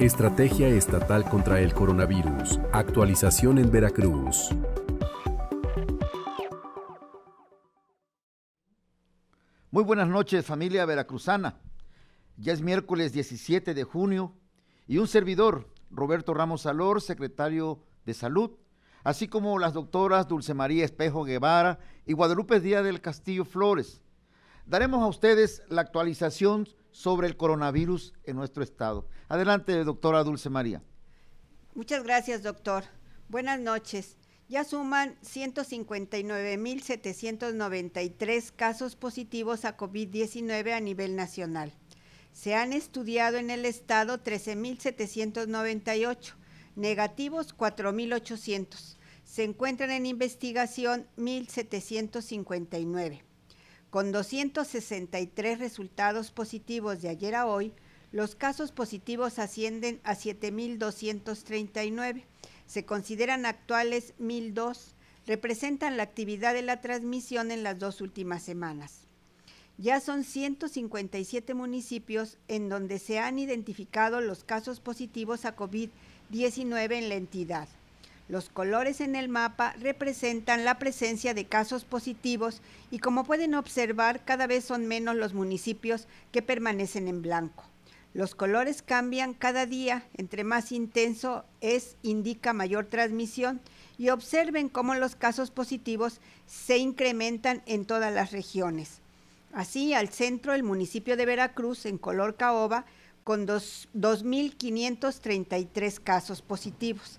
Estrategia Estatal contra el Coronavirus. Actualización en Veracruz. Muy buenas noches familia veracruzana. Ya es miércoles 17 de junio y un servidor, Roberto Ramos Alor, secretario de Salud, así como las doctoras Dulce María Espejo Guevara y Guadalupe Díaz del Castillo Flores. Daremos a ustedes la actualización sobre el coronavirus en nuestro estado. Adelante, doctora Dulce María. Muchas gracias, doctor. Buenas noches. Ya suman 159.793 casos positivos a COVID-19 a nivel nacional. Se han estudiado en el estado 13.798, negativos 4.800 se encuentran en investigación 1.759. Con 263 resultados positivos de ayer a hoy, los casos positivos ascienden a 7.239. Se consideran actuales 1.002. Representan la actividad de la transmisión en las dos últimas semanas. Ya son 157 municipios en donde se han identificado los casos positivos a COVID-19 en la entidad. Los colores en el mapa representan la presencia de casos positivos y como pueden observar cada vez son menos los municipios que permanecen en blanco. Los colores cambian cada día, entre más intenso es indica mayor transmisión y observen cómo los casos positivos se incrementan en todas las regiones. Así, al centro, el municipio de Veracruz, en color caoba, con 2.533 casos positivos.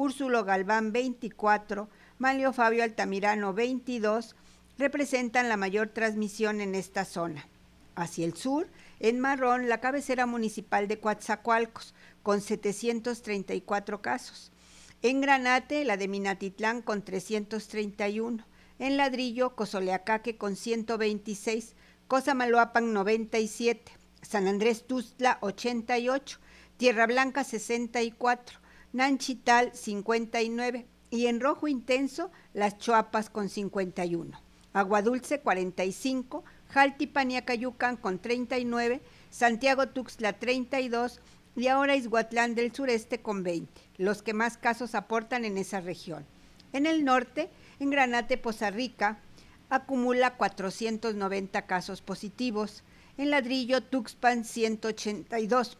Úrsulo Galván 24, Malio Fabio Altamirano 22, representan la mayor transmisión en esta zona. Hacia el sur, en Marrón, la cabecera municipal de Coatzacoalcos, con 734 casos. En Granate, la de Minatitlán, con 331. En Ladrillo, Cozoleacaque, con 126. Cosamaloapan, 97. San Andrés Tuzla, 88. Tierra Blanca, 64. Nanchital 59 y en rojo intenso Las Chuapas con 51, Aguadulce 45, Jaltipan y Acayucan con 39, Santiago Tuxtla 32 y ahora Izhuatlán del Sureste con 20, los que más casos aportan en esa región. En el norte, en Granate, Poza Rica, acumula 490 casos positivos. En Ladrillo, Tuxpan 182,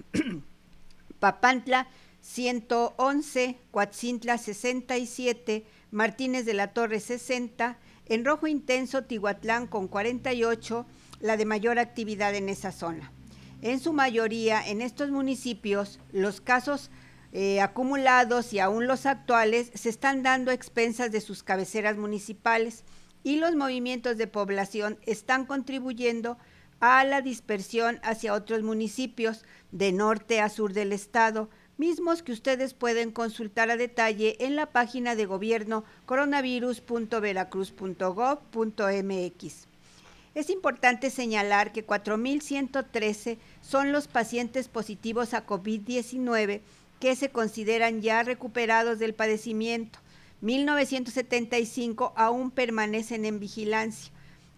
Papantla 111, Coatzintla 67, Martínez de la Torre 60, en rojo intenso Tihuatlán con 48, la de mayor actividad en esa zona. En su mayoría, en estos municipios, los casos eh, acumulados y aún los actuales se están dando a expensas de sus cabeceras municipales y los movimientos de población están contribuyendo a la dispersión hacia otros municipios de norte a sur del estado, mismos que ustedes pueden consultar a detalle en la página de gobierno coronavirus.veracruz.gov.mx. Es importante señalar que 4.113 son los pacientes positivos a COVID-19 que se consideran ya recuperados del padecimiento. 1.975 aún permanecen en vigilancia.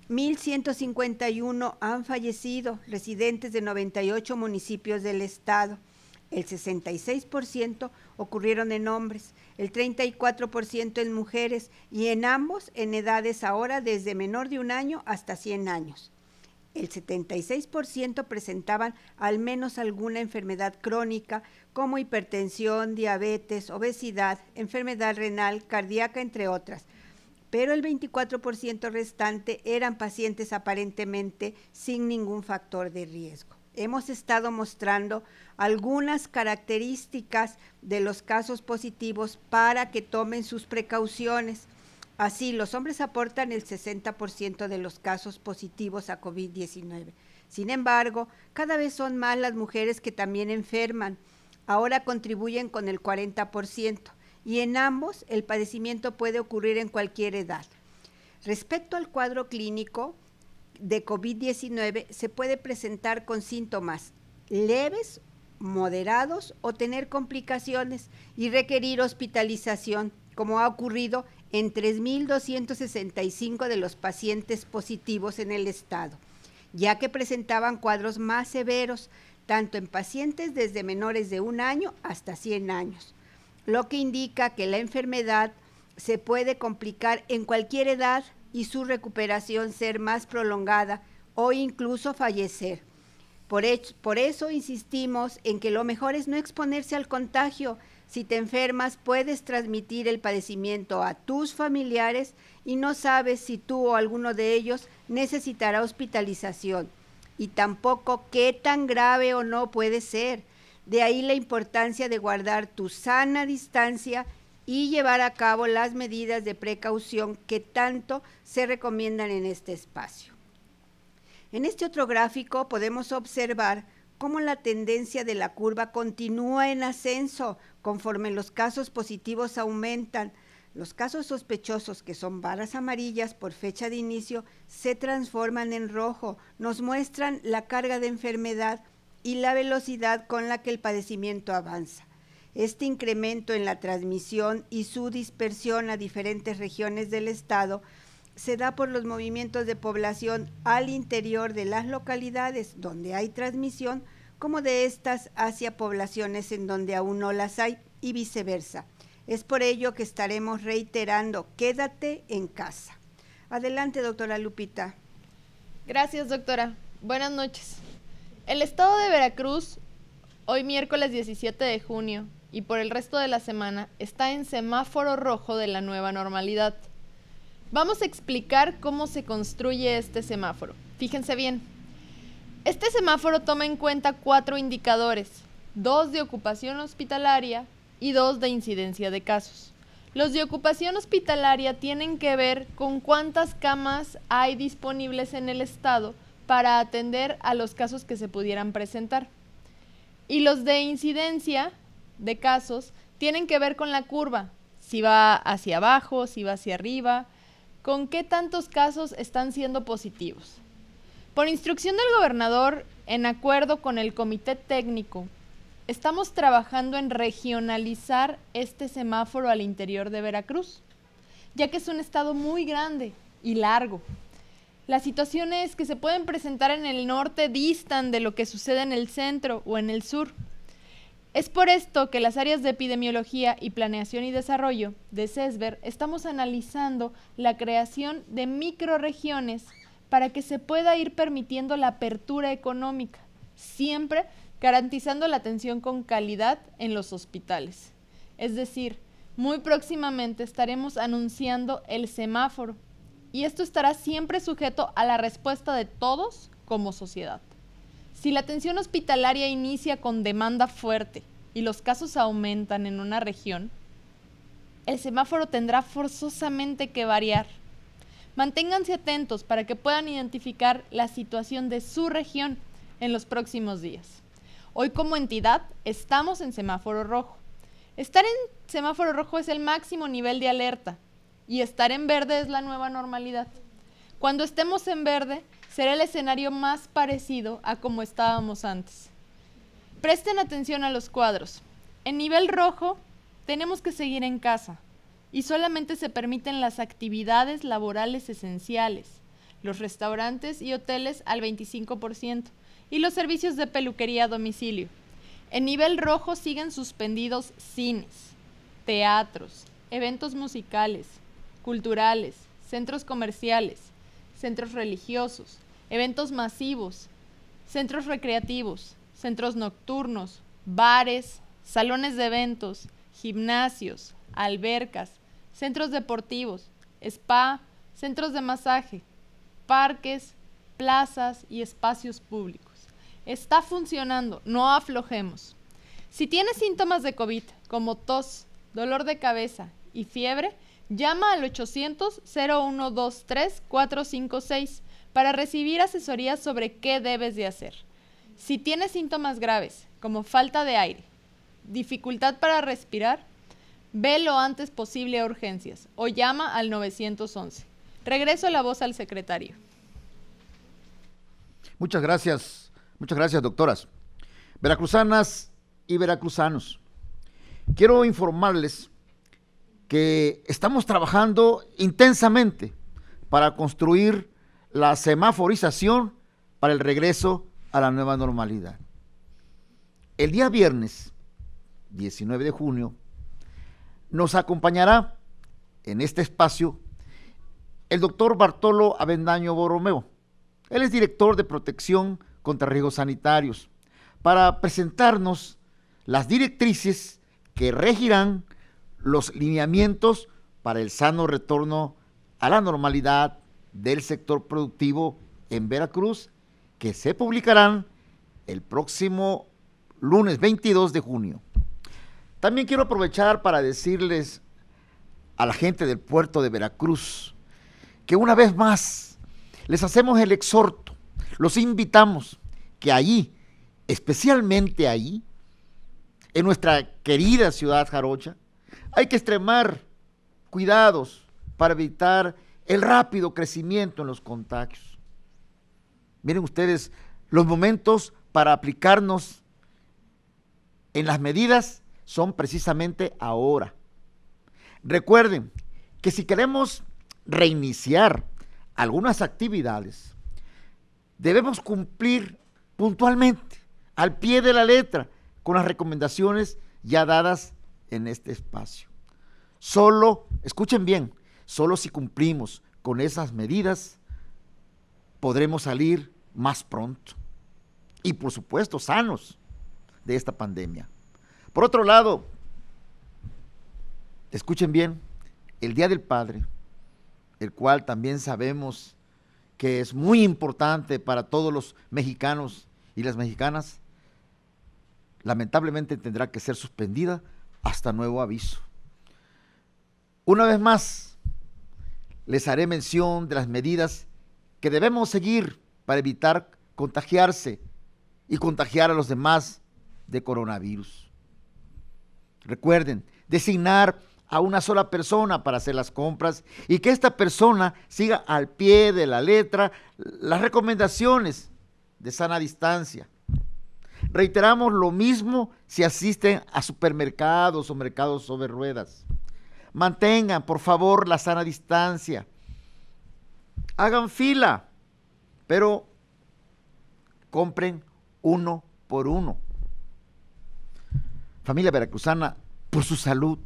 1.151 han fallecido, residentes de 98 municipios del estado el 66% ocurrieron en hombres, el 34% en mujeres y en ambos en edades ahora desde menor de un año hasta 100 años. El 76% presentaban al menos alguna enfermedad crónica como hipertensión, diabetes, obesidad, enfermedad renal, cardíaca, entre otras. Pero el 24% restante eran pacientes aparentemente sin ningún factor de riesgo hemos estado mostrando algunas características de los casos positivos para que tomen sus precauciones. Así, los hombres aportan el 60% de los casos positivos a COVID-19. Sin embargo, cada vez son más las mujeres que también enferman. Ahora contribuyen con el 40%. Y en ambos, el padecimiento puede ocurrir en cualquier edad. Respecto al cuadro clínico, de COVID-19 se puede presentar con síntomas leves, moderados o tener complicaciones y requerir hospitalización, como ha ocurrido en 3.265 de los pacientes positivos en el estado, ya que presentaban cuadros más severos, tanto en pacientes desde menores de un año hasta 100 años, lo que indica que la enfermedad se puede complicar en cualquier edad y su recuperación ser más prolongada o incluso fallecer. Por, por, eso insistimos en que lo mejor es no exponerse al contagio. Si te enfermas, puedes transmitir el padecimiento a tus familiares y no sabes si tú o alguno de ellos necesitará hospitalización. Y tampoco qué tan grave o no puede ser. De ahí la importancia de guardar tu sana distancia y llevar a cabo las medidas de precaución que tanto se recomiendan en este espacio. En este otro gráfico podemos observar cómo la tendencia de la curva continúa en ascenso conforme los casos positivos aumentan. Los casos sospechosos, que son barras amarillas por fecha de inicio, se transforman en rojo, nos muestran la carga de enfermedad y la velocidad con la que el padecimiento avanza. Este incremento en la transmisión y su dispersión a diferentes regiones del Estado se da por los movimientos de población al interior de las localidades donde hay transmisión, como de estas hacia poblaciones en donde aún no las hay y viceversa. Es por ello que estaremos reiterando, quédate en casa. Adelante, doctora Lupita. Gracias, doctora. Buenas noches. El estado de Veracruz, hoy miércoles 17 de junio, y por el resto de la semana está en semáforo rojo de la nueva normalidad. Vamos a explicar cómo se construye este semáforo. Fíjense bien. Este semáforo toma en cuenta cuatro indicadores, dos de ocupación hospitalaria y dos de incidencia de casos. Los de ocupación hospitalaria tienen que ver con cuántas camas hay disponibles en el estado para atender a los casos que se pudieran presentar. Y los de incidencia de casos tienen que ver con la curva, si va hacia abajo, si va hacia arriba, con qué tantos casos están siendo positivos. Por instrucción del gobernador, en acuerdo con el comité técnico, estamos trabajando en regionalizar este semáforo al interior de Veracruz, ya que es un estado muy grande y largo. Las situaciones que se pueden presentar en el norte distan de lo que sucede en el centro o en el sur. Es por esto que las áreas de epidemiología y planeación y desarrollo de CESBER estamos analizando la creación de microregiones para que se pueda ir permitiendo la apertura económica, siempre garantizando la atención con calidad en los hospitales. Es decir, muy próximamente estaremos anunciando el semáforo y esto estará siempre sujeto a la respuesta de todos como sociedad. Si la atención hospitalaria inicia con demanda fuerte y los casos aumentan en una región, el semáforo tendrá forzosamente que variar. Manténganse atentos para que puedan identificar la situación de su región en los próximos días. Hoy como entidad estamos en semáforo rojo. Estar en semáforo rojo es el máximo nivel de alerta y estar en verde es la nueva normalidad. Cuando estemos en verde, será el escenario más parecido a como estábamos antes. Presten atención a los cuadros. En nivel rojo, tenemos que seguir en casa y solamente se permiten las actividades laborales esenciales, los restaurantes y hoteles al 25% y los servicios de peluquería a domicilio. En nivel rojo siguen suspendidos cines, teatros, eventos musicales, culturales, centros comerciales, centros religiosos, eventos masivos, centros recreativos, centros nocturnos, bares, salones de eventos, gimnasios, albercas, centros deportivos, spa, centros de masaje, parques, plazas y espacios públicos. Está funcionando, no aflojemos. Si tienes síntomas de COVID como tos, dolor de cabeza y fiebre, Llama al 800-0123-456 para recibir asesoría sobre qué debes de hacer. Si tienes síntomas graves, como falta de aire, dificultad para respirar, ve lo antes posible a urgencias o llama al 911. Regreso la voz al secretario. Muchas gracias, muchas gracias doctoras. Veracruzanas y veracruzanos, quiero informarles que estamos trabajando intensamente para construir la semaforización para el regreso a la nueva normalidad. El día viernes, 19 de junio, nos acompañará en este espacio el doctor Bartolo Avendaño Borromeo. Él es director de protección contra riesgos sanitarios para presentarnos las directrices que regirán los lineamientos para el sano retorno a la normalidad del sector productivo en Veracruz, que se publicarán el próximo lunes 22 de junio. También quiero aprovechar para decirles a la gente del puerto de Veracruz que una vez más les hacemos el exhorto, los invitamos que allí, especialmente allí, en nuestra querida ciudad jarocha, hay que extremar cuidados para evitar el rápido crecimiento en los contagios. Miren ustedes los momentos para aplicarnos en las medidas son precisamente ahora. Recuerden que si queremos reiniciar algunas actividades, debemos cumplir puntualmente, al pie de la letra, con las recomendaciones ya dadas en este espacio. Solo, escuchen bien, solo si cumplimos con esas medidas podremos salir más pronto y por supuesto sanos de esta pandemia. Por otro lado, escuchen bien, el Día del Padre, el cual también sabemos que es muy importante para todos los mexicanos y las mexicanas, lamentablemente tendrá que ser suspendida hasta nuevo aviso. Una vez más, les haré mención de las medidas que debemos seguir para evitar contagiarse y contagiar a los demás de coronavirus. Recuerden, designar a una sola persona para hacer las compras y que esta persona siga al pie de la letra las recomendaciones de sana distancia Reiteramos lo mismo si asisten a supermercados o mercados sobre ruedas. Mantengan, por favor, la sana distancia. Hagan fila, pero compren uno por uno. Familia veracruzana, por su salud,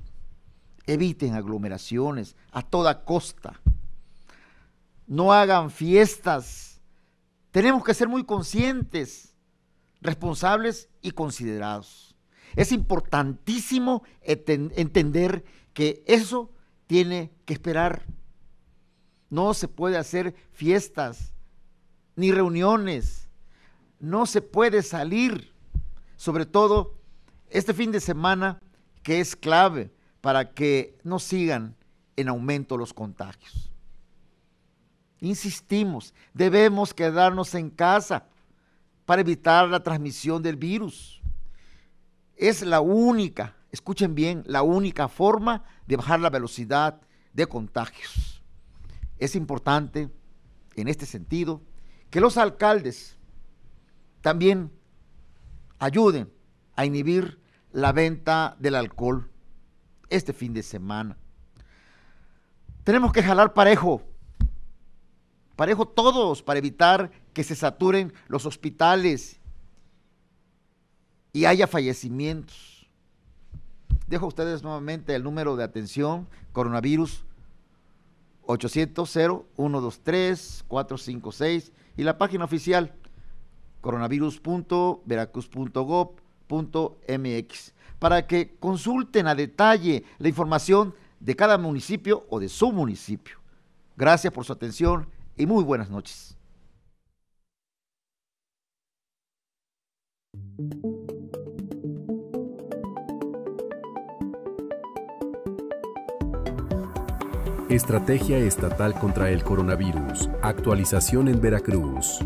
eviten aglomeraciones a toda costa. No hagan fiestas. Tenemos que ser muy conscientes responsables y considerados. Es importantísimo entender que eso tiene que esperar. No se puede hacer fiestas ni reuniones. No se puede salir, sobre todo este fin de semana que es clave para que no sigan en aumento los contagios. Insistimos, debemos quedarnos en casa para evitar la transmisión del virus. Es la única, escuchen bien, la única forma de bajar la velocidad de contagios. Es importante, en este sentido, que los alcaldes también ayuden a inhibir la venta del alcohol este fin de semana. Tenemos que jalar parejo parejo todos para evitar que se saturen los hospitales y haya fallecimientos. Dejo a ustedes nuevamente el número de atención coronavirus 800-123-456 y la página oficial coronavirus.veracruz.gov.mx para que consulten a detalle la información de cada municipio o de su municipio. Gracias por su atención y muy buenas noches. Estrategia Estatal contra el Coronavirus. Actualización en Veracruz.